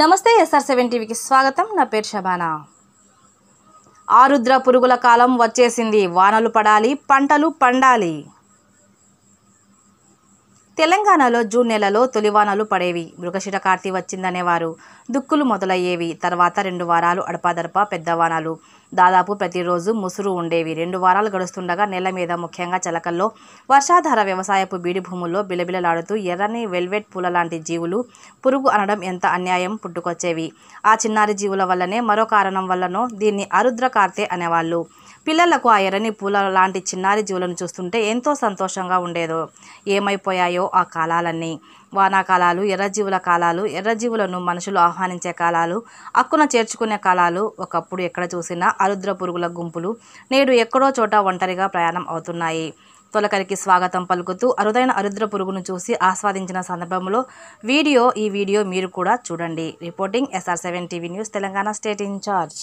నమస్తే SR seven టీవీకి స్వాగతం నా పేరు షబానా ఆరుద్ర పురుగుల కాలం వచ్చేసింది వానలు పడాలి పంటలు పండాలి తెలంగాణలో జూన్ నెలలో తొలివానాలు పడేవి మృగశిర కార్తీ వచ్చిందనేవారు దుక్కులు మొదలయ్యేవి తర్వాత రెండు వారాలు అడపాదడప పెద్దవానాలు దాదాపు ప్రతిరోజు ముసురు ఉండేవి రెండు వారాలు గడుస్తుండగా నేల మీద ముఖ్యంగా చలకల్లో వర్షాధార వ్యవసాయపు బీడి భూముల్లో బిలబిలలాడుతూ ఎర్రని వెల్వెట్ పూల లాంటి జీవులు పురుగు అనడం ఎంత అన్యాయం పుట్టుకొచ్చేవి ఆ చిన్నారి జీవుల వల్లనే మరో కారణం వల్లనో దీన్ని అరుద్ర కార్తె అనేవాళ్ళు పిల్లలకు ఆ ఎర్రని పూల లాంటి చిన్నారి జీవులను చూస్తుంటే ఎంతో సంతోషంగా ఉండేదో ఏమైపోయాయో ఆ కాలాలన్నీ వానాకాలాలు ఎర్రజీవుల కాలాలు ఎర్రజీవులను మనుషులు ఆహ్వానించే కాలాలు అక్కున చేర్చుకునే కాలాలు ఒకప్పుడు ఎక్కడ చూసినా అరుద్ర పురుగుల గుంపులు నేడు ఎక్కడో చోట ఒంటరిగా ప్రయాణం అవుతున్నాయి తొలకరికి స్వాగతం పలుకుతూ అరుదైన అరుద్ర పురుగును చూసి ఆస్వాదించిన సందర్భంలో వీడియో ఈ వీడియో మీరు కూడా చూడండి reporting SR seven TV news Telangana state incharge